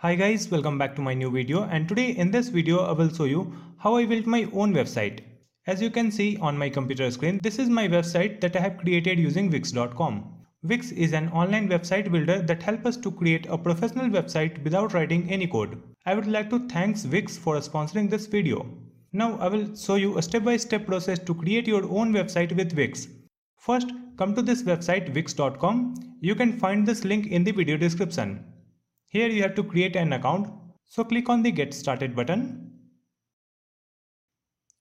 Hi guys, welcome back to my new video and today in this video I will show you how I built my own website. As you can see on my computer screen, this is my website that I have created using Wix.com. Wix is an online website builder that helps us to create a professional website without writing any code. I would like to thanks Wix for sponsoring this video. Now I will show you a step-by-step -step process to create your own website with Wix. First, come to this website wix.com. You can find this link in the video description. Here you have to create an account, so click on the get started button.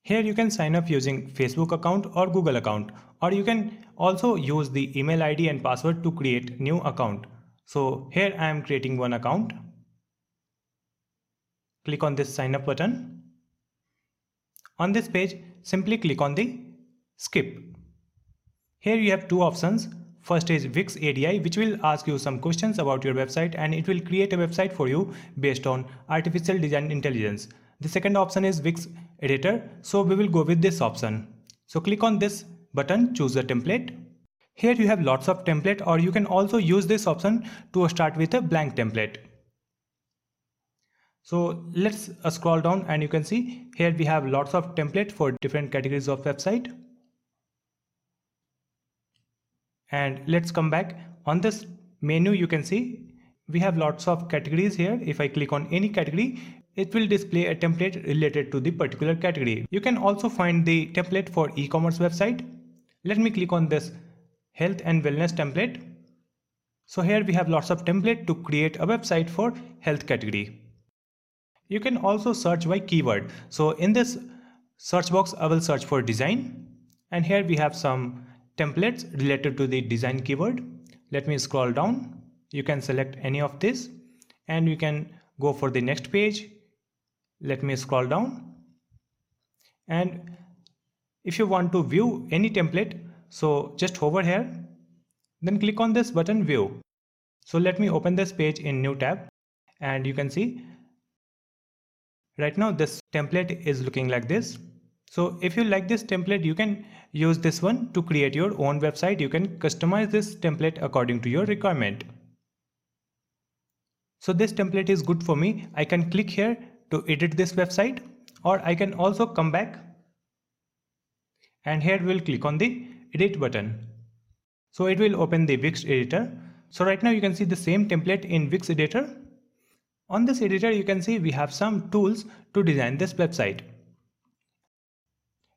Here you can sign up using Facebook account or Google account or you can also use the email ID and password to create new account. So here I am creating one account. Click on this sign up button. On this page, simply click on the skip. Here you have two options First is Wix ADI which will ask you some questions about your website and it will create a website for you based on artificial design intelligence. The second option is Wix editor. So we will go with this option. So click on this button, choose a template. Here you have lots of template or you can also use this option to start with a blank template. So let's scroll down and you can see here we have lots of template for different categories of website and let's come back on this menu you can see we have lots of categories here if i click on any category it will display a template related to the particular category you can also find the template for e-commerce website let me click on this health and wellness template so here we have lots of template to create a website for health category you can also search by keyword so in this search box i will search for design and here we have some templates related to the design keyword let me scroll down you can select any of this and you can go for the next page let me scroll down and if you want to view any template so just hover here then click on this button view so let me open this page in new tab and you can see right now this template is looking like this so if you like this template, you can use this one to create your own website. You can customize this template according to your requirement. So this template is good for me. I can click here to edit this website or I can also come back and here we'll click on the edit button. So it will open the Wix editor. So right now you can see the same template in Wix editor. On this editor you can see we have some tools to design this website.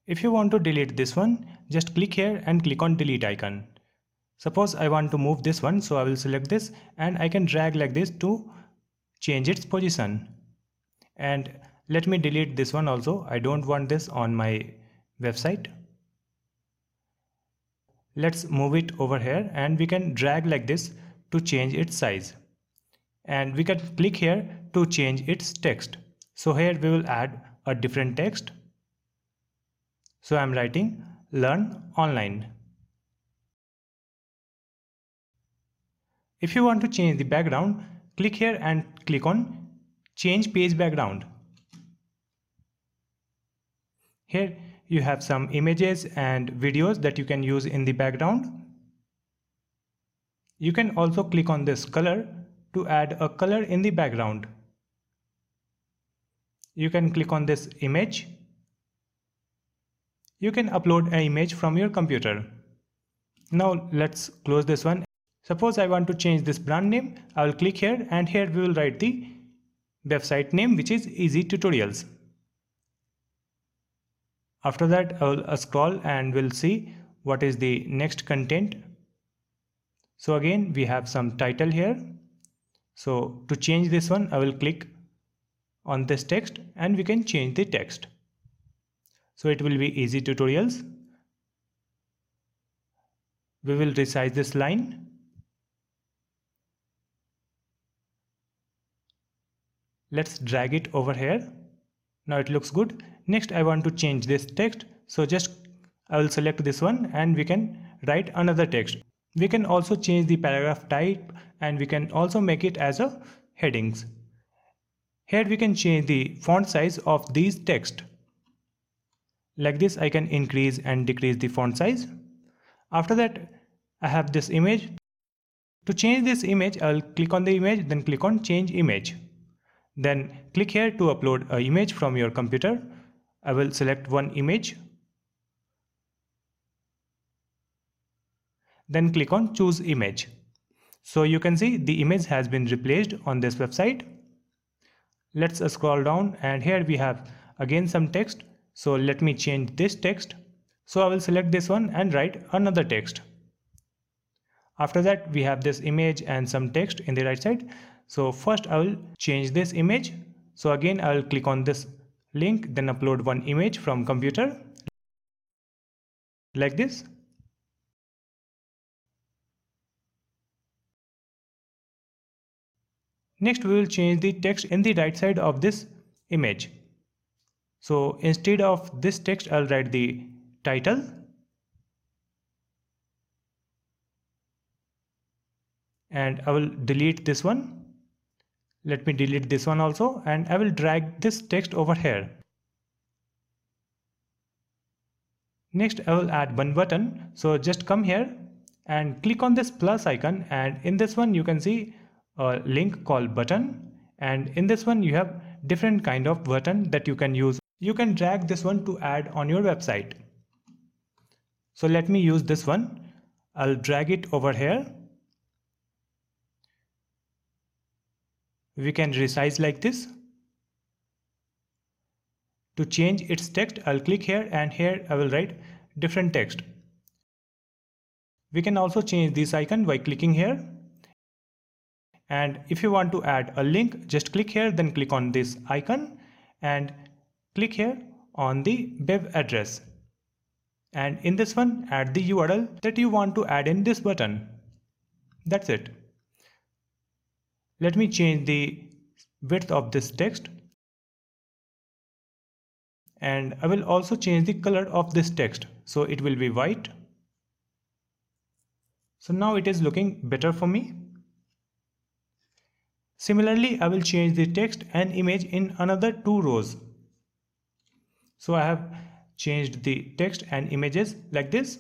If you want to delete this one, just click here and click on delete icon. Suppose I want to move this one, so I will select this and I can drag like this to change its position. And let me delete this one also. I don't want this on my website. Let's move it over here and we can drag like this to change its size. And we can click here to change its text. So here we will add a different text so I'm writing learn online. If you want to change the background, click here and click on change page background. Here you have some images and videos that you can use in the background. You can also click on this color to add a color in the background. You can click on this image you can upload an image from your computer. Now let's close this one. Suppose I want to change this brand name, I will click here and here we will write the website name which is easy tutorials. After that I will scroll and we'll see what is the next content. So again we have some title here. So to change this one I will click on this text and we can change the text. So it will be easy tutorials. We will resize this line. Let's drag it over here. Now it looks good. Next I want to change this text. So just I will select this one and we can write another text. We can also change the paragraph type and we can also make it as a headings. Here we can change the font size of these text. Like this I can increase and decrease the font size. After that I have this image. To change this image I'll click on the image then click on change image. Then click here to upload a image from your computer. I will select one image. Then click on choose image. So you can see the image has been replaced on this website. Let's scroll down and here we have again some text so let me change this text. So I will select this one and write another text. After that we have this image and some text in the right side. So first I will change this image. So again I will click on this link then upload one image from computer like this. Next we will change the text in the right side of this image. So instead of this text, I'll write the title. And I will delete this one. Let me delete this one also. And I will drag this text over here. Next, I will add one button. So just come here and click on this plus icon. And in this one, you can see a link called button. And in this one, you have different kind of button that you can use you can drag this one to add on your website. So let me use this one. I'll drag it over here. We can resize like this. To change its text, I'll click here and here I will write different text. We can also change this icon by clicking here. And if you want to add a link, just click here, then click on this icon and Click here on the bev address. And in this one, add the URL that you want to add in this button. That's it. Let me change the width of this text. And I will also change the color of this text. So it will be white. So now it is looking better for me. Similarly, I will change the text and image in another two rows so I have changed the text and images like this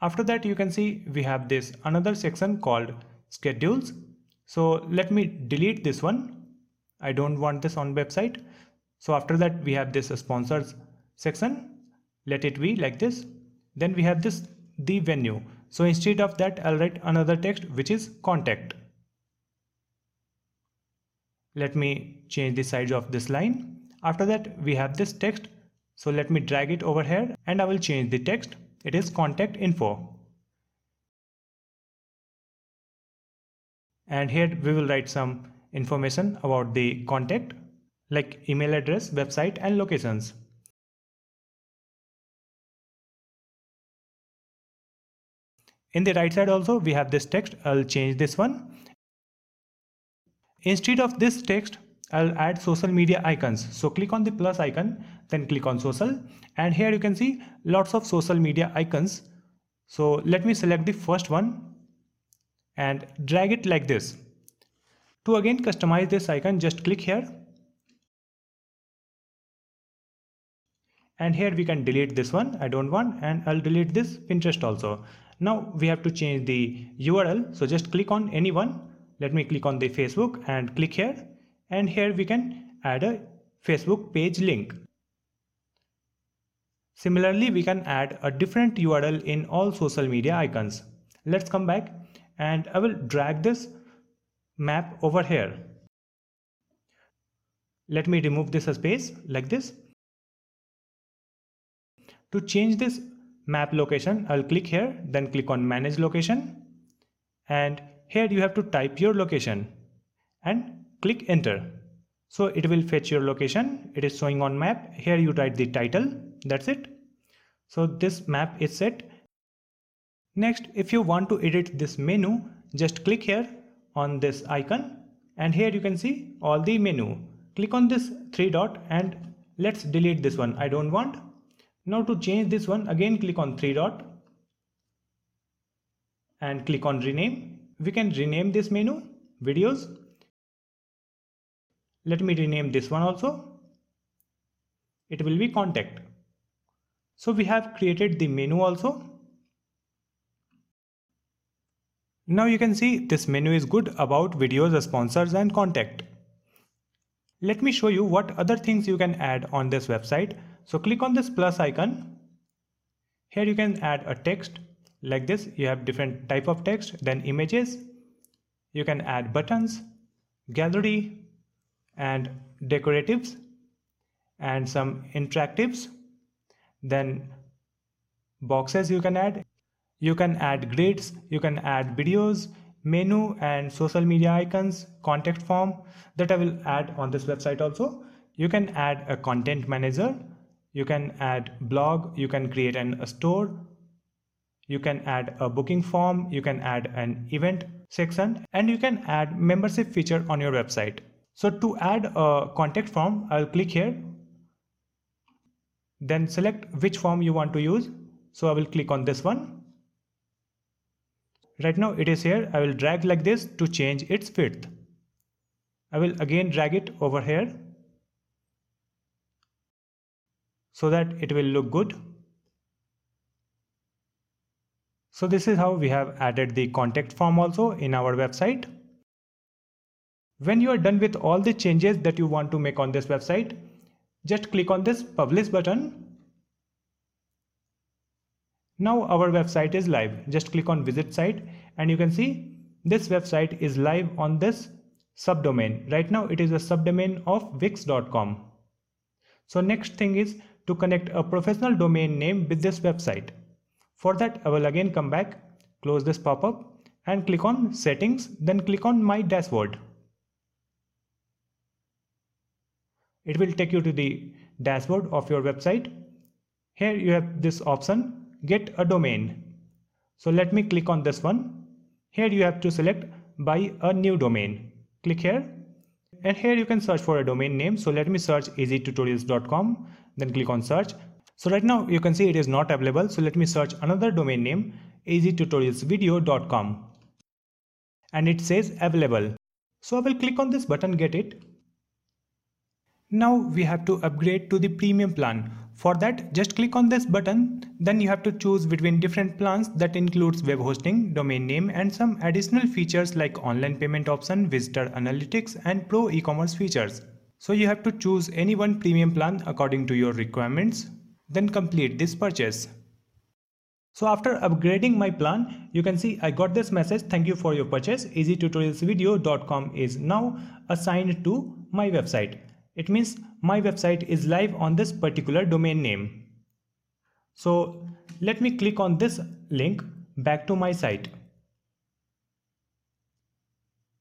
after that you can see we have this another section called schedules so let me delete this one I don't want this on website so after that we have this sponsors section let it be like this then we have this the venue so instead of that I'll write another text which is contact let me change the size of this line after that, we have this text. So let me drag it over here and I will change the text. It is contact info. And here we will write some information about the contact like email address, website and locations. In the right side also we have this text. I'll change this one. Instead of this text, I'll add social media icons. So click on the plus icon, then click on social. And here you can see lots of social media icons. So let me select the first one and drag it like this. To again customize this icon, just click here. And here we can delete this one. I don't want and I'll delete this Pinterest also. Now we have to change the URL. So just click on anyone. Let me click on the Facebook and click here and here we can add a Facebook page link. Similarly, we can add a different URL in all social media icons. Let's come back and I will drag this map over here. Let me remove this space like this. To change this map location, I'll click here, then click on manage location. And here you have to type your location and click enter so it will fetch your location it is showing on map here you write the title that's it so this map is set next if you want to edit this menu just click here on this icon and here you can see all the menu click on this three dot and let's delete this one I don't want now to change this one again click on three dot and click on rename we can rename this menu videos let me rename this one also it will be contact so we have created the menu also now you can see this menu is good about videos sponsors and contact let me show you what other things you can add on this website so click on this plus icon here you can add a text like this you have different type of text then images you can add buttons gallery and decoratives and some interactives then boxes you can add you can add grids you can add videos menu and social media icons contact form that i will add on this website also you can add a content manager you can add blog you can create an, a store you can add a booking form you can add an event section and you can add membership feature on your website so to add a contact form, I'll click here. Then select which form you want to use. So I will click on this one. Right now it is here. I will drag like this to change its width. I will again drag it over here so that it will look good. So this is how we have added the contact form also in our website. When you are done with all the changes that you want to make on this website, just click on this publish button. Now our website is live. Just click on visit site and you can see this website is live on this subdomain. Right now it is a subdomain of wix.com. So next thing is to connect a professional domain name with this website. For that I will again come back, close this pop-up and click on settings then click on my dashboard. It will take you to the dashboard of your website. Here you have this option get a domain. So let me click on this one. Here you have to select buy a new domain. Click here and here you can search for a domain name. So let me search easytutorials.com then click on search. So right now you can see it is not available. So let me search another domain name easytutorialsvideo.com and it says available. So I will click on this button get it now we have to upgrade to the premium plan. For that, just click on this button. Then you have to choose between different plans that includes web hosting, domain name and some additional features like online payment option, visitor analytics and pro e-commerce features. So you have to choose any one premium plan according to your requirements. Then complete this purchase. So after upgrading my plan, you can see I got this message, thank you for your purchase, easytutorialsvideo.com is now assigned to my website. It means my website is live on this particular domain name. So let me click on this link back to my site.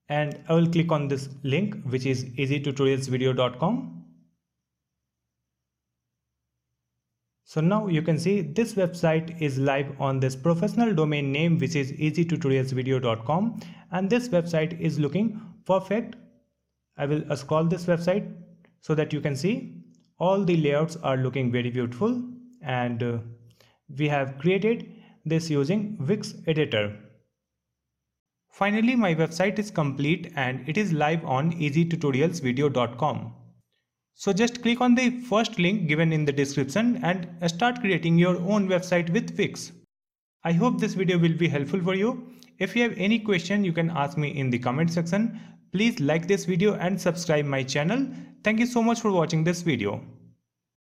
And I will click on this link, which is easytutorialsvideo.com. So now you can see this website is live on this professional domain name, which is easytutorialsvideo.com. And this website is looking perfect. I will scroll this website so that you can see all the layouts are looking very beautiful and uh, we have created this using Wix editor. Finally, my website is complete and it is live on easytutorialsvideo.com. So just click on the first link given in the description and start creating your own website with Wix. I hope this video will be helpful for you. If you have any question, you can ask me in the comment section. Please like this video and subscribe my channel. Thank you so much for watching this video.